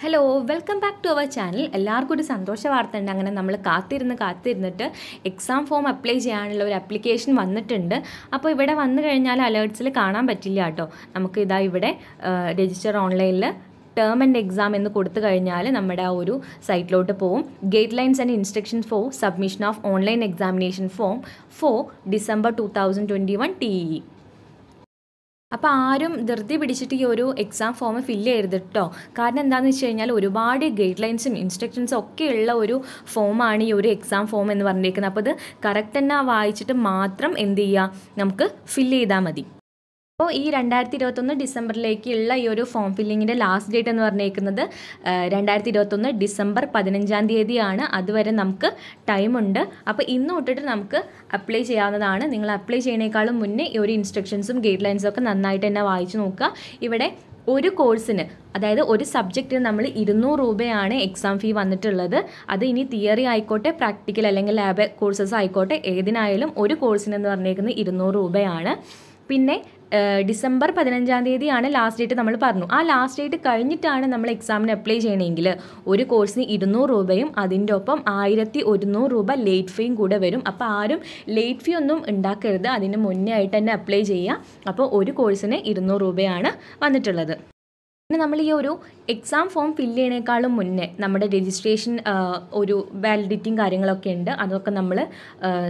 hello welcome back to അവർ channel എല്ലാവർക്കും ഒരു സന്തോഷ വാർത്ത ഉണ്ട് അങ്ങനെ നമ്മൾ കാത്തിരുന്ന് കാത്തിരുന്നിട്ട് എക്സാം ഫോം അപ്ലൈ ചെയ്യാനുള്ള ഒരു അപ്ലിക്കേഷൻ വന്നിട്ടുണ്ട് അപ്പോൾ ഇവിടെ വന്നു കഴിഞ്ഞാൽ അലേർട്സിൽ കാണാൻ പറ്റില്ല കേട്ടോ നമുക്ക് ഇതാ ഇവിടെ രജിസ്റ്റർ ഓൺലൈനിൽ ടേം ആൻഡ് എക്സാം എന്ന് കൊടുത്തു കഴിഞ്ഞാൽ നമ്മുടെ ആ ഒരു സൈറ്റിലോട്ട് പോവും guidelines and instruction for submission of online examination form for December two thousand twenty one T E അപ്പോൾ ആരും ധൃതി പിടിച്ചിട്ട് ഈ ഒരു എക്സാം ഫോം ഫില്ല് ചെയ്യരുത് കേട്ടോ കാരണം എന്താണെന്ന് വെച്ച് കഴിഞ്ഞാൽ ഒരുപാട് ഗൈഡ് ലൈൻസും ഇൻസ്ട്രക്ഷൻസും ഒക്കെ ഉള്ള ഒരു ഫോമാണ് ഈ ഒരു എക്സാം ഫോം എന്ന് പറഞ്ഞിരിക്കുന്നത് അപ്പോൾ അത് കറക്റ്റ് തന്നെ വായിച്ചിട്ട് മാത്രം എന്ത് ചെയ്യുക നമുക്ക് ഫില്ല് ചെയ്താൽ മതി അപ്പോൾ ഈ രണ്ടായിരത്തി ഇരുപത്തൊന്ന് ഡിസംബറിലേക്കുള്ള ഈ ഒരു ഫോം ഫില്ലിങ്ങിൻ്റെ ലാസ്റ്റ് ഡേറ്റ് എന്ന് പറഞ്ഞേക്കുന്നത് രണ്ടായിരത്തി ഇരുപത്തൊന്ന് ഡിസംബർ പതിനഞ്ചാം തീയതിയാണ് അതുവരെ നമുക്ക് ടൈമുണ്ട് അപ്പോൾ ഇന്ന് തൊട്ടിട്ട് നമുക്ക് അപ്ലൈ ചെയ്യാവുന്നതാണ് നിങ്ങൾ അപ്ലൈ ചെയ്യുന്നേക്കാളും മുന്നേ ഈ ഒരു ഇൻസ്ട്രക്ഷൻസും ഗൈഡ് ലൈൻസും ഒക്കെ നന്നായിട്ട് തന്നെ വായിച്ചു നോക്കുക ഇവിടെ ഒരു കോഴ്സിന് അതായത് ഒരു സബ്ജക്റ്റിന് നമ്മൾ ഇരുന്നൂറ് രൂപയാണ് എക്സാം ഫീ വന്നിട്ടുള്ളത് അത് ഇനി തിയറി ആയിക്കോട്ടെ പ്രാക്ടിക്കൽ അല്ലെങ്കിൽ ലാബ് കോഴ്സസ് ആയിക്കോട്ടെ ഏതിനായാലും ഒരു കോഴ്സിനെന്ന് പറഞ്ഞേക്കുന്നത് ഇരുന്നൂറ് രൂപയാണ് പിന്നെ ഡിസംബർ പതിനഞ്ചാം തീയതിയാണ് ലാസ്റ്റ് ഡേറ്റ് നമ്മൾ പറഞ്ഞു ആ ലാസ്റ്റ് ഡേറ്റ് കഴിഞ്ഞിട്ടാണ് നമ്മൾ എക്സാമിന് അപ്ലൈ ചെയ്യണമെങ്കിൽ ഒരു കോഴ്സിന് ഇരുന്നൂറ് രൂപയും അതിൻ്റെ ഒപ്പം ആയിരത്തി ഒരുന്നൂറ് രൂപ ലേറ്റ് ഫീയും കൂടെ വരും അപ്പോൾ ആരും ലേറ്റ് ഫീ ഒന്നും ഉണ്ടാക്കരുത് അതിന് മുന്നേ ആയിട്ട് തന്നെ അപ്ലൈ ചെയ്യുക അപ്പോൾ ഒരു കോഴ്സിന് ഇരുന്നൂറ് രൂപയാണ് വന്നിട്ടുള്ളത് പിന്നെ നമ്മൾ ഈ ഒരു എക്സാം ഫോം ഫില്ല് ചെയ്യണേക്കാളും മുന്നേ നമ്മുടെ രജിസ്ട്രേഷൻ ഒരു വാലിഡിറ്റിയും കാര്യങ്ങളൊക്കെ ഉണ്ട് അതൊക്കെ നമ്മൾ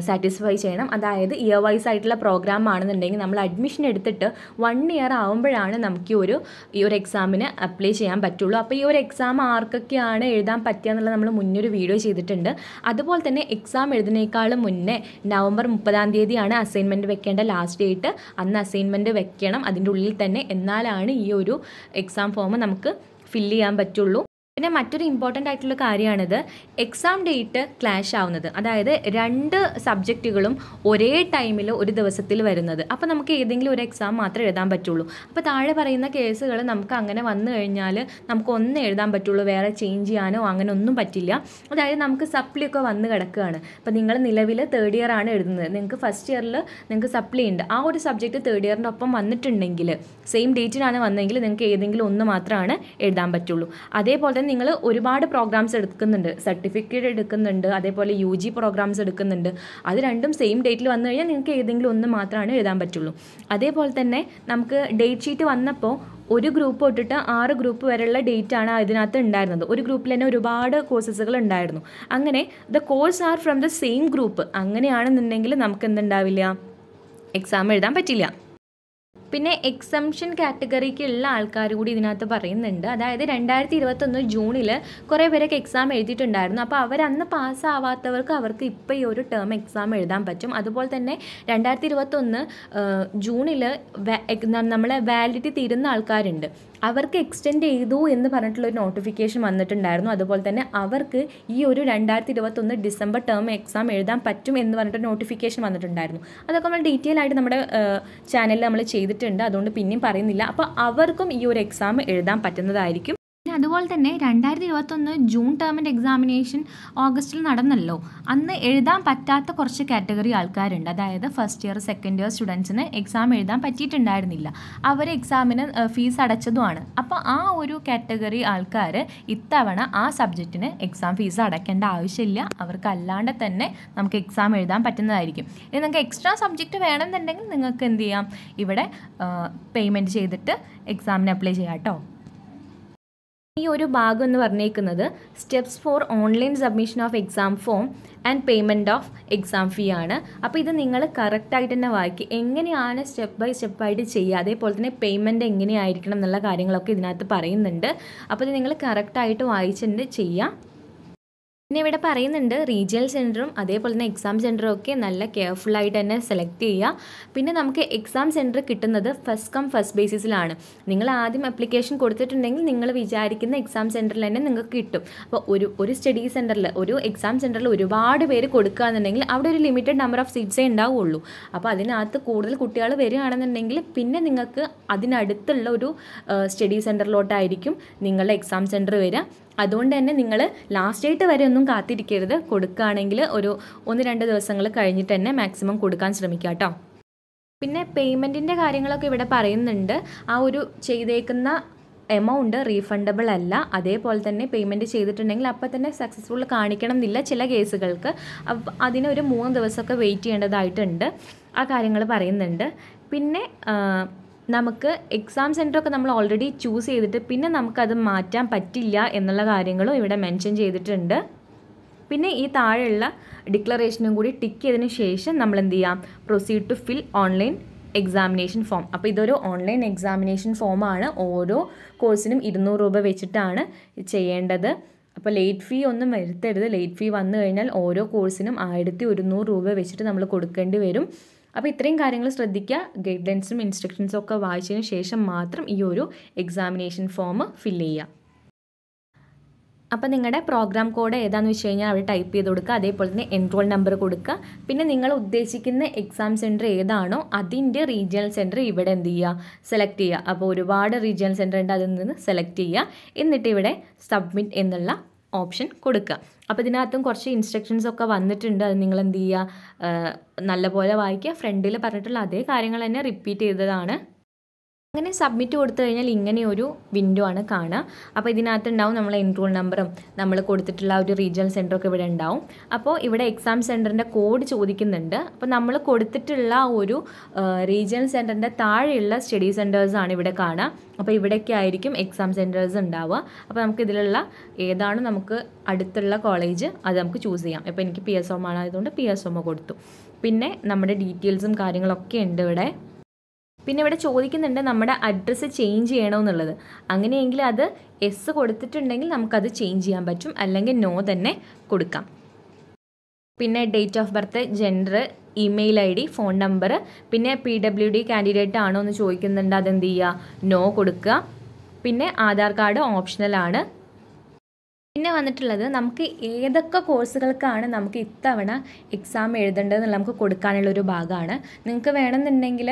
സാറ്റിസ്ഫൈ ചെയ്യണം അതായത് ഇയർ വൈസ് ആയിട്ടുള്ള പ്രോഗ്രാം ആണെന്നുണ്ടെങ്കിൽ നമ്മൾ അഡ്മിഷൻ എടുത്തിട്ട് വൺ ഇയർ ആകുമ്പോഴാണ് നമുക്ക് ഈ ഒരു ഈ ഒരു എക്സാമിന് അപ്ലൈ ചെയ്യാൻ പറ്റുള്ളൂ അപ്പോൾ ഈ ഒരു എക്സാം ആർക്കൊക്കെയാണ് എഴുതാൻ പറ്റുക എന്നുള്ളത് നമ്മൾ മുന്നൊരു ഒരു വീഡിയോ ചെയ്തിട്ടുണ്ട് അതുപോലെ തന്നെ എക്സാം എഴുതുന്നേക്കാളും മുന്നേ നവംബർ മുപ്പതാം തീയതിയാണ് അസൈൻമെൻറ്റ് വെക്കേണ്ട ലാസ്റ്റ് ഡേറ്റ് അന്ന് അസൈൻമെൻറ്റ് വെക്കണം അതിൻ്റെ ഉള്ളിൽ തന്നെ എന്നാലാണ് ഈ ഒരു എക്സാം എക്സാം ഫോം നമുക്ക് ഫില്ല് ചെയ്യാൻ പറ്റുള്ളൂ പിന്നെ മറ്റൊരു ഇമ്പോർട്ടൻ്റ് ആയിട്ടുള്ള കാര്യമാണിത് എക്സാം ഡേറ്റ് ക്ലാഷ് ആവുന്നത് അതായത് രണ്ട് സബ്ജക്റ്റുകളും ഒരേ ടൈമിൽ ഒരു ദിവസത്തിൽ വരുന്നത് അപ്പോൾ നമുക്ക് ഏതെങ്കിലും ഒരു എക്സാം മാത്രമേ എഴുതാൻ പറ്റുള്ളൂ അപ്പോൾ താഴെ പറയുന്ന കേസുകൾ നമുക്ക് അങ്ങനെ വന്നു കഴിഞ്ഞാൽ നമുക്ക് ഒന്നും എഴുതാൻ പറ്റുള്ളൂ വേറെ ചേഞ്ച് ചെയ്യാനോ അങ്ങനെ ഒന്നും പറ്റില്ല അതായത് നമുക്ക് സപ്ലി ഒക്കെ വന്ന് കിടക്കുകയാണ് അപ്പോൾ നിങ്ങൾ നിലവിൽ തേർഡ് ഇയർ ആണ് എഴുതുന്നത് നിങ്ങൾക്ക് ഫസ്റ്റ് ഇയറിൽ നിങ്ങൾക്ക് സപ്ലി ഉണ്ട് ആ ഒരു സബ്ജക്റ്റ് തേർഡ് ഇയറിൻ്റെ ഒപ്പം വന്നിട്ടുണ്ടെങ്കിൽ സെയിം ഡേറ്റിനാണ് വന്നെങ്കിൽ നിങ്ങൾക്ക് ഏതെങ്കിലും ഒന്ന് മാത്രമാണ് എഴുതാൻ പറ്റുള്ളൂ അതേപോലെ നിങ്ങൾ ഒരുപാട് പ്രോഗ്രാംസ് എടുക്കുന്നുണ്ട് സർട്ടിഫിക്കറ്റ് എടുക്കുന്നുണ്ട് അതേപോലെ യു ജി പ്രോഗ്രാംസ് എടുക്കുന്നുണ്ട് അത് രണ്ടും സെയിം ഡേറ്റിൽ വന്നു കഴിഞ്ഞാൽ നിങ്ങൾക്ക് ഏതെങ്കിലും ഒന്ന് മാത്രമാണ് എഴുതാൻ പറ്റുള്ളൂ അതേപോലെ തന്നെ നമുക്ക് ഡേറ്റ് ഷീറ്റ് വന്നപ്പോൾ ഒരു ഗ്രൂപ്പ് തൊട്ടിട്ട് ആറ് ഗ്രൂപ്പ് വരെയുള്ള ഡേറ്റ് ആണ് ഇതിനകത്ത് ഉണ്ടായിരുന്നത് ഒരു ഗ്രൂപ്പിൽ തന്നെ ഒരുപാട് കോഴ്സസുകൾ ഉണ്ടായിരുന്നു അങ്ങനെ the course are from the same group അങ്ങനെയാണെന്നുണ്ടെങ്കിൽ നമുക്ക് എന്തുണ്ടാവില്ല എക്സാം എഴുതാൻ പറ്റില്ല പിന്നെ എക്സംഷൻ കാറ്റഗറിക്കുള്ള ആൾക്കാർ കൂടി ഇതിനകത്ത് പറയുന്നുണ്ട് അതായത് രണ്ടായിരത്തി ഇരുപത്തൊന്ന് ജൂണിൽ കുറേ പേരൊക്കെ എക്സാം എഴുതിയിട്ടുണ്ടായിരുന്നു അപ്പോൾ അവരന്ന് പാസ്സാവാത്തവർക്ക് അവർക്ക് ഇപ്പോൾ ഈ ഒരു ടേം എക്സാം എഴുതാൻ പറ്റും അതുപോലെ തന്നെ രണ്ടായിരത്തി ഇരുപത്തൊന്ന് ജൂണിൽ നമ്മളെ വാലിഡിറ്റി തീരുന്ന ആൾക്കാരുണ്ട് അവർക്ക് എക്സ്റ്റെൻഡ് ചെയ്തു എന്ന് പറഞ്ഞിട്ടുള്ള ഒരു നോട്ടിഫിക്കേഷൻ വന്നിട്ടുണ്ടായിരുന്നു അതുപോലെ തന്നെ അവർക്ക് ഈ ഒരു രണ്ടായിരത്തി ഇരുപത്തൊന്ന് ഡിസംബർ ടേം എക്സാം എഴുതാൻ പറ്റും എന്ന് പറഞ്ഞിട്ട് നോട്ടിഫിക്കേഷൻ വന്നിട്ടുണ്ടായിരുന്നു അതൊക്കെ നമ്മൾ ഡീറ്റെയിൽ ആയിട്ട് നമ്മുടെ ചാനലിൽ നമ്മൾ ചെയ്തിട്ടുണ്ട് പറഞ്ഞിട്ടുണ്ട് അതുകൊണ്ട് പിന്നെയും പറയുന്നില്ല അപ്പോൾ അവർക്കും ഈ ഒരു എക്സാം എഴുതാൻ പറ്റുന്നതായിരിക്കും അതുപോലെ തന്നെ രണ്ടായിരത്തി ഇരുപത്തൊന്ന് ജൂൺ ടേമിൻ്റെ എക്സാമിനേഷൻ ഓഗസ്റ്റിൽ നടന്നല്ലോ അന്ന് എഴുതാൻ പറ്റാത്ത കുറച്ച് കാറ്റഗറി ആൾക്കാരുണ്ട് അതായത് ഫസ്റ്റ് ഇയർ സെക്കൻഡ് ഇയർ സ്റ്റുഡൻസിന് എക്സാം എഴുതാൻ പറ്റിയിട്ടുണ്ടായിരുന്നില്ല അവർ എക്സാമിന് ഫീസ് അടച്ചതുമാണ് അപ്പോൾ ആ ഒരു കാറ്റഗറി ആൾക്കാർ ഇത്തവണ ആ സബ്ജക്റ്റിന് എക്സാം ഫീസ് അടയ്ക്കേണ്ട ആവശ്യമില്ല അവർക്ക് അല്ലാണ്ട് തന്നെ നമുക്ക് എക്സാം എഴുതാൻ പറ്റുന്നതായിരിക്കും ഇനി നിങ്ങൾക്ക് എക്സ്ട്രാ സബ്ജക്റ്റ് വേണമെന്നുണ്ടെങ്കിൽ നിങ്ങൾക്ക് എന്ത് ചെയ്യാം ഇവിടെ പേയ്മെൻറ്റ് ചെയ്തിട്ട് എക്സാമിന് അപ്ലൈ ചെയ്യാം കേട്ടോ ഈ ഒരു ഭാഗം എന്ന് പറഞ്ഞേക്കുന്നത് steps for online submission of exam form and payment of exam fee ആണ് അപ്പോൾ ഇത് നിങ്ങൾ കറക്റ്റായിട്ട് തന്നെ വായിക്കി എങ്ങനെയാണ് സ്റ്റെപ്പ് ബൈ സ്റ്റെപ്പായിട്ട് ചെയ്യുക അതേപോലെ തന്നെ പേയ്മെൻറ്റ് എങ്ങനെയായിരിക്കണം എന്നുള്ള കാര്യങ്ങളൊക്കെ ഇതിനകത്ത് പറയുന്നുണ്ട് അപ്പോൾ ഇത് നിങ്ങൾ കറക്റ്റായിട്ട് വായിച്ചിട്ട് ചെയ്യുക പിന്നെ ഇവിടെ പറയുന്നുണ്ട് റീജിയണൽ സെൻറ്ററും അതേപോലെ തന്നെ എക്സാം സെൻറ്ററും ഒക്കെ നല്ല കെയർഫുള്ളായിട്ട് തന്നെ സെലക്ട് ചെയ്യുക പിന്നെ നമുക്ക് എക്സാം സെൻറ്റർ കിട്ടുന്നത് ഫസ്റ്റ് കം ഫസ്റ്റ് ബേസിസിലാണ് നിങ്ങൾ ആദ്യം അപ്ലിക്കേഷൻ കൊടുത്തിട്ടുണ്ടെങ്കിൽ നിങ്ങൾ വിചാരിക്കുന്ന എക്സാം സെൻറ്ററിൽ തന്നെ നിങ്ങൾക്ക് കിട്ടും അപ്പോൾ ഒരു ഒരു സ്റ്റഡി സെൻറ്ററിൽ ഒരു എക്സാം സെൻറ്ററിൽ ഒരുപാട് പേര് കൊടുക്കുകയാണെന്നുണ്ടെങ്കിൽ അവിടെ ഒരു ലിമിറ്റഡ് നമ്പർ ഓഫ് സീറ്റ്സേ ഉണ്ടാവുള്ളൂ അപ്പോൾ അതിനകത്ത് കൂടുതൽ കുട്ടികൾ വരികയാണെന്നുണ്ടെങ്കിൽ പിന്നെ നിങ്ങൾക്ക് അതിനടുത്തുള്ള ഒരു സ്റ്റഡി സെൻറ്ററിലോട്ടായിരിക്കും നിങ്ങളുടെ എക്സാം സെൻറ്റർ വരിക അതുകൊണ്ട് തന്നെ നിങ്ങൾ ലാസ്റ്റ് ഡേറ്റ് വരെ ഒന്നും കാത്തിരിക്കരുത് കൊടുക്കുകയാണെങ്കിൽ ഒരു ഒന്ന് രണ്ട് ദിവസങ്ങൾ കഴിഞ്ഞിട്ട് തന്നെ മാക്സിമം കൊടുക്കാൻ ശ്രമിക്കുക കേട്ടോ പിന്നെ പേയ്മെൻറ്റിൻ്റെ കാര്യങ്ങളൊക്കെ ഇവിടെ പറയുന്നുണ്ട് ആ ഒരു ചെയ്തേക്കുന്ന എമൗണ്ട് റീഫണ്ടബിൾ അല്ല അതേപോലെ തന്നെ പേയ്മെൻറ്റ് ചെയ്തിട്ടുണ്ടെങ്കിൽ അപ്പം തന്നെ സക്സസ്ഫുൾ കാണിക്കണം എന്നില്ല ചില കേസുകൾക്ക് അതിനൊരു മൂന്ന് ദിവസമൊക്കെ വെയിറ്റ് ചെയ്യേണ്ടതായിട്ടുണ്ട് ആ കാര്യങ്ങൾ പറയുന്നുണ്ട് പിന്നെ നമുക്ക് എക്സാം സെൻറ്ററൊക്കെ നമ്മൾ ഓൾറെഡി ചൂസ് ചെയ്തിട്ട് പിന്നെ നമുക്കത് മാറ്റാൻ പറ്റില്ല എന്നുള്ള കാര്യങ്ങളും ഇവിടെ മെൻഷൻ ചെയ്തിട്ടുണ്ട് പിന്നെ ഈ താഴെയുള്ള ഡിക്ലറേഷനും കൂടി ടിക്ക് ചെയ്തതിന് ശേഷം നമ്മൾ എന്ത് ചെയ്യാം proceed to fill online examination form അപ്പോൾ ഇതൊരു ഓൺലൈൻ എക്സാമിനേഷൻ ഫോമാണ് ഓരോ കോഴ്സിനും ഇരുന്നൂറ് രൂപ വെച്ചിട്ടാണ് ചെയ്യേണ്ടത് അപ്പോൾ ലേറ്റ് ഫീ ഒന്നും വരുത്തരുത് ലേറ്റ് ഫീ വന്നു കഴിഞ്ഞാൽ ഓരോ കോഴ്സിനും ആയിരത്തി ഒരുന്നൂറ് രൂപ വെച്ചിട്ട് നമ്മൾ കൊടുക്കേണ്ടി വരും അപ്പോൾ ഇത്രയും കാര്യങ്ങൾ ശ്രദ്ധിക്കുക ഗൈഡ്ലൈൻസും ഇൻസ്ട്രക്ഷൻസും ഒക്കെ വായിച്ചതിന് ശേഷം മാത്രം ഈ ഒരു എക്സാമിനേഷൻ ഫോം ഫില്ല് ചെയ്യുക അപ്പോൾ നിങ്ങളുടെ പ്രോഗ്രാം കോഡ് ഏതാണെന്ന് വെച്ച് കഴിഞ്ഞാൽ അവിടെ ടൈപ്പ് ചെയ്ത് കൊടുക്കുക അതേപോലെ തന്നെ എൻറോൾ നമ്പർ കൊടുക്കുക പിന്നെ നിങ്ങൾ ഉദ്ദേശിക്കുന്ന എക്സാം സെൻറ്റർ ഏതാണോ അതിൻ്റെ റീജിയണൽ സെൻറ്റർ ഇവിടെ എന്ത് ചെയ്യുക സെലക്ട് ചെയ്യുക അപ്പോൾ ഒരുപാട് റീജിയണൽ സെൻറ്റർ ഉണ്ട് അതിൽ നിന്ന് സെലക്ട് ചെയ്യുക എന്നിട്ട് ഇവിടെ സബ്മിറ്റ് എന്നുള്ള ഓപ്ഷൻ കൊടുക്കുക അപ്പോൾ ഇതിനകത്തും കുറച്ച് ഇൻസ്ട്രക്ഷൻസ് ഒക്കെ വന്നിട്ടുണ്ട് അത് നിങ്ങൾ എന്ത് ചെയ്യുക നല്ലപോലെ വായിക്കുക ഫ്രണ്ടിൽ പറഞ്ഞിട്ടുള്ള അതേ കാര്യങ്ങൾ തന്നെ റിപ്പീറ്റ് ചെയ്തതാണ് അങ്ങനെ സബ്മിറ്റ് കൊടുത്തു കഴിഞ്ഞാൽ ഇങ്ങനെ ഒരു വിൻഡോ ആണ് കാണുക അപ്പോൾ ഇതിനകത്ത് ഉണ്ടാവും നമ്മളെ എൻറോൾ നമ്പറും നമ്മൾ കൊടുത്തിട്ടുള്ള ഒരു റീജിയണൽ സെൻറ്ററൊക്കെ ഇവിടെ ഉണ്ടാവും അപ്പോൾ ഇവിടെ എക്സാം സെൻറ്ററിൻ്റെ കോഡ് ചോദിക്കുന്നുണ്ട് അപ്പോൾ നമ്മൾ കൊടുത്തിട്ടുള്ള ഒരു റീജിയണൽ സെൻറ്ററിൻ്റെ താഴെയുള്ള സ്റ്റഡി സെൻറ്റേഴ്സാണ് ഇവിടെ കാണുക അപ്പോൾ ഇവിടെയൊക്കെ ആയിരിക്കും എക്സാം സെൻറ്റേഴ്സ് ഉണ്ടാവുക അപ്പോൾ നമുക്ക് ഇതിലുള്ള ഏതാണ് നമുക്ക് അടുത്തുള്ള കോളേജ് അത് നമുക്ക് ചൂസ് ചെയ്യാം അപ്പോൾ എനിക്ക് പി എസ് ആണ് ആയതുകൊണ്ട് പി എസ് ഒ കൊടുത്തു പിന്നെ നമ്മുടെ ഡീറ്റെയിൽസും കാര്യങ്ങളൊക്കെ ഉണ്ട് ഇവിടെ പിന്നെ ഇവിടെ ചോദിക്കുന്നുണ്ട് നമ്മുടെ അഡ്രസ്സ് ചേഞ്ച് ചെയ്യണമെന്നുള്ളത് അങ്ങനെയെങ്കിൽ അത് എസ് കൊടുത്തിട്ടുണ്ടെങ്കിൽ നമുക്കത് ചേഞ്ച് ചെയ്യാൻ പറ്റും അല്ലെങ്കിൽ നോ തന്നെ കൊടുക്കാം പിന്നെ date of birth gender email I D phone number പിന്നെ പി ഡബ്ല്യു ഡി കാൻഡിഡേറ്റ് ആണോ എന്ന് ചോദിക്കുന്നുണ്ട് അതെന്ത് ചെയ്യുക നോ കൊടുക്കുക പിന്നെ ആധാർ കാർഡ് ഓപ്ഷണലാണ് പിന്നെ വന്നിട്ടുള്ളത് നമുക്ക് ഏതൊക്കെ കോഴ്സുകൾക്കാണ് നമുക്ക് ഇത്തവണ എക്സാം എഴുതേണ്ടതെന്ന് നമുക്ക് കൊടുക്കാനുള്ള ഒരു ഭാഗമാണ് നിങ്ങൾക്ക് വേണമെന്നുണ്ടെങ്കിൽ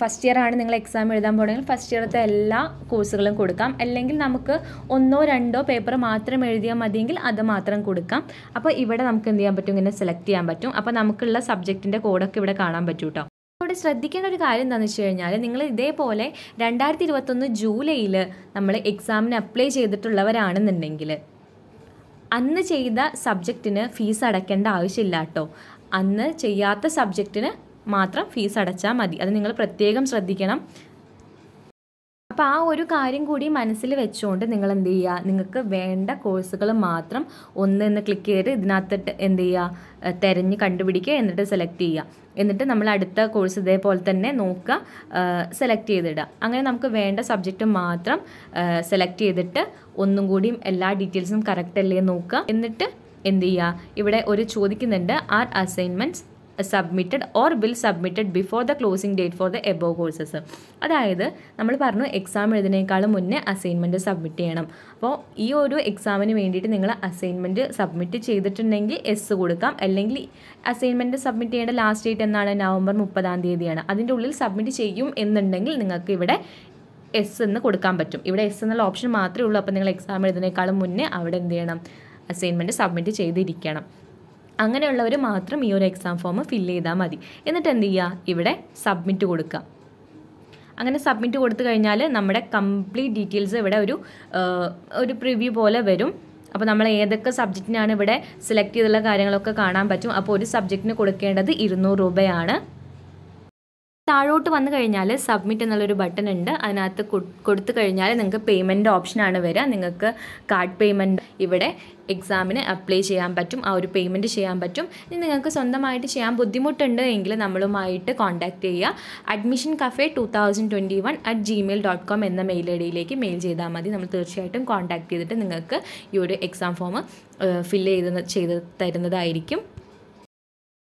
ഫസ്റ്റ് ഇയർ ആണ് നിങ്ങൾ എക്സാം എഴുതാൻ പോകണമെങ്കിൽ ഫസ്റ്റ് ഇയറത്തെ എല്ലാ കോഴ്സുകളും കൊടുക്കാം അല്ലെങ്കിൽ നമുക്ക് ഒന്നോ രണ്ടോ പേപ്പർ മാത്രം എഴുതിയാൽ മതിയെങ്കിൽ അത് മാത്രം കൊടുക്കാം അപ്പോൾ ഇവിടെ നമുക്ക് എന്ത് ചെയ്യാൻ പറ്റും ഇങ്ങനെ സെലക്ട് ചെയ്യാൻ പറ്റും അപ്പോൾ നമുക്കുള്ള സബ്ജക്റ്റിൻ്റെ കോഡൊക്കെ ഇവിടെ കാണാൻ പറ്റും കേട്ടോ ഇവിടെ ശ്രദ്ധിക്കേണ്ട ഒരു കാര്യം എന്താണെന്ന് വെച്ച് കഴിഞ്ഞാൽ നിങ്ങൾ ഇതേപോലെ രണ്ടായിരത്തി ഇരുപത്തൊന്ന് ജൂലൈയിൽ നമ്മൾ എക്സാമിന് അപ്ലൈ ചെയ്തിട്ടുള്ളവരാണെന്നുണ്ടെങ്കിൽ അന്ന് ചെയ്ത സബ്ജക്റ്റിന് ഫീസ് അടയ്ക്കേണ്ട ആവശ്യമില്ല കേട്ടോ അന്ന് ചെയ്യാത്ത സബ്ജക്റ്റിന് മാത്രം ഫീസ് അടച്ചാൽ മതി അത് നിങ്ങൾ പ്രത്യേകം ശ്രദ്ധിക്കണം അപ്പം ആ ഒരു കാര്യം കൂടി മനസ്സിൽ വെച്ചുകൊണ്ട് നിങ്ങൾ എന്ത് ചെയ്യുക നിങ്ങൾക്ക് വേണ്ട കോഴ്സുകൾ മാത്രം ഒന്ന് എന്ന് ക്ലിക്ക് ചെയ്ത് ഇതിനകത്തിട്ട് എന്ത് ചെയ്യുക തിരഞ്ഞ് കണ്ടുപിടിക്കുക എന്നിട്ട് സെലക്ട് ചെയ്യുക എന്നിട്ട് നമ്മൾ അടുത്ത കോഴ്സ് ഇതേപോലെ തന്നെ നോക്കുക സെലക്ട് ചെയ്തിടുക അങ്ങനെ നമുക്ക് വേണ്ട സബ്ജക്റ്റ് മാത്രം സെലക്ട് ചെയ്തിട്ട് ഒന്നും കൂടിയും എല്ലാ ഡീറ്റെയിൽസും കറക്റ്റ് അല്ലേ നോക്കുക എന്നിട്ട് എന്ത് ചെയ്യുക ഇവിടെ ഒരു ചോദിക്കുന്നുണ്ട് are assignments submitted or will submitted before the closing date for the above courses അതായത് നമ്മൾ പറഞ്ഞു എക്സാം എഴുതുന്നതിനേക്കാളും മുന്നേ അസൈൻമെൻറ്റ് സബ്മിറ്റ് ചെയ്യണം അപ്പോൾ ഈ ഒരു എക്സാമിന് വേണ്ടിയിട്ട് നിങ്ങൾ അസൈൻമെൻറ്റ് സബ്മിറ്റ് ചെയ്തിട്ടുണ്ടെങ്കിൽ എസ് കൊടുക്കാം അല്ലെങ്കിൽ അസൈൻമെൻറ്റ് സബ്മിറ്റ് ചെയ്യേണ്ട ലാസ്റ്റ് ഡേറ്റ് എന്നാണ് നവംബർ മുപ്പതാം തീയതിയാണ് അതിൻ്റെ ഉള്ളിൽ സബ്മിറ്റ് ചെയ്യും എന്നുണ്ടെങ്കിൽ നിങ്ങൾക്ക് ഇവിടെ എസ് എന്ന് കൊടുക്കാൻ പറ്റും ഇവിടെ എസ് എന്നുള്ള ഓപ്ഷൻ മാത്രമേ ഉള്ളൂ അപ്പോൾ നിങ്ങൾ എക്സാം എഴുതുന്നതിനേക്കാളും മുന്നേ അവിടെ എന്ത് ചെയ്യണം അസൈൻമെൻറ്റ് സബ്മിറ്റ് ചെയ്തിരിക്കണം അങ്ങനെയുള്ളവർ മാത്രം ഈ ഒരു എക്സാം ഫോം ഫില്ല് ചെയ്താൽ മതി എന്നിട്ട് എന്ത് ചെയ്യുക ഇവിടെ സബ്മിറ്റ് കൊടുക്കുക അങ്ങനെ സബ്മിറ്റ് കൊടുത്തു കഴിഞ്ഞാൽ നമ്മുടെ കംപ്ലീറ്റ് ഡീറ്റെയിൽസ് ഇവിടെ ഒരു ഒരു പ്രിവ്യൂ പോലെ വരും അപ്പോൾ നമ്മൾ ഏതൊക്കെ സബ്ജക്റ്റിനാണ് ഇവിടെ സെലക്ട് ചെയ്തുള്ള കാര്യങ്ങളൊക്കെ കാണാൻ പറ്റും അപ്പോൾ ഒരു സബ്ജക്റ്റിന് കൊടുക്കേണ്ടത് ഇരുന്നൂറ് രൂപയാണ് താഴോട്ട് വന്നു കഴിഞ്ഞാൽ സബ്മിറ്റ് എന്നുള്ളൊരു ബട്ടൺ ഉണ്ട് അതിനകത്ത് കൊടുത്തു കഴിഞ്ഞാൽ നിങ്ങൾക്ക് പേയ്മെൻറ്റ് ഓപ്ഷനാണ് വരിക നിങ്ങൾക്ക് കാർഡ് പേയ്മെൻറ്റ് ഇവിടെ എക്സാമിന് അപ്ലൈ ചെയ്യാൻ പറ്റും ആ ഒരു പേയ്മെൻറ്റ് ചെയ്യാൻ പറ്റും ഇനി നിങ്ങൾക്ക് സ്വന്തമായിട്ട് ചെയ്യാൻ ബുദ്ധിമുട്ടുണ്ട് എങ്കിൽ നമ്മളുമായിട്ട് കോൺടാക്റ്റ് ചെയ്യുക admission cafe two thousand twenty one at Gmail dot com എന്ന മെയിൽ ഐ ഡിയിലേക്ക് മെയിൽ ചെയ്താൽ മതി നമ്മൾ തീർച്ചയായിട്ടും കോൺടാക്ട് ചെയ്തിട്ട് നിങ്ങൾക്ക് ഈ ഒരു എക്സാം ഫോം ഫില്ല് ചെയ്ത് ചെയ്ത് തരുന്നതായിരിക്കും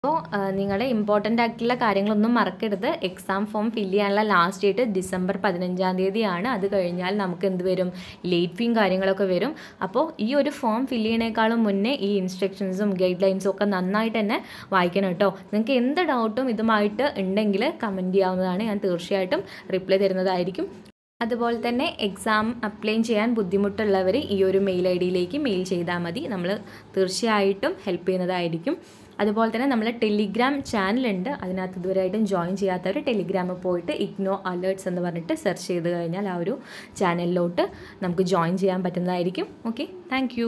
അപ്പോൾ നിങ്ങളുടെ ഇമ്പോർട്ടൻ്റ് ആയിട്ടുള്ള കാര്യങ്ങളൊന്നും മറക്കരുത് എക്സാം ഫോം ഫില്ല് ചെയ്യാനുള്ള ലാസ്റ്റ് ഡേറ്റ് ഡിസംബർ പതിനഞ്ചാം തീയതിയാണ് അത് കഴിഞ്ഞാൽ നമുക്ക് എന്ത് വരും ലേറ്റ് ഫീയും കാര്യങ്ങളൊക്കെ വരും അപ്പോൾ ഈ ഒരു ഫോം ഫില്ല് ചെയ്യണേക്കാളും മുന്നേ ഈ ഇൻസ്ട്രക്ഷൻസും ഗൈഡ് ലൈൻസും ഒക്കെ നന്നായിട്ട് തന്നെ വായിക്കണം കേട്ടോ നിങ്ങൾക്ക് എന്ത് ഡൗട്ടും ഇതുമായിട്ട് ഉണ്ടെങ്കിൽ കമൻറ്റ് ചെയ്യാവുന്നതാണ് ഞാൻ തീർച്ചയായിട്ടും റിപ്ലൈ തരുന്നതായിരിക്കും അതുപോലെ തന്നെ എക്സാം അപ്ലൈ ചെയ്യാൻ ബുദ്ധിമുട്ടുള്ളവർ ഈ ഒരു മെയിൽ ഐ ഡിയിലേക്ക് മെയിൽ ചെയ്താൽ മതി നമ്മൾ തീർച്ചയായിട്ടും ഹെൽപ്പ് ചെയ്യുന്നതായിരിക്കും അതുപോലെ തന്നെ നമ്മൾ ടെലിഗ്രാം ചാനലുണ്ട് അതിനകത്ത് ഇതുവരെയായിട്ടും ജോയിൻ ചെയ്യാത്തവർ ടെലിഗ്രാമിൽ പോയിട്ട് ഇഗ്നോ അലേർട്സ് എന്ന് പറഞ്ഞിട്ട് സെർച്ച് ചെയ്ത് കഴിഞ്ഞാൽ ആ ഒരു ചാനലിലോട്ട് നമുക്ക് ജോയിൻ ചെയ്യാൻ പറ്റുന്നതായിരിക്കും ഓക്കെ താങ്ക്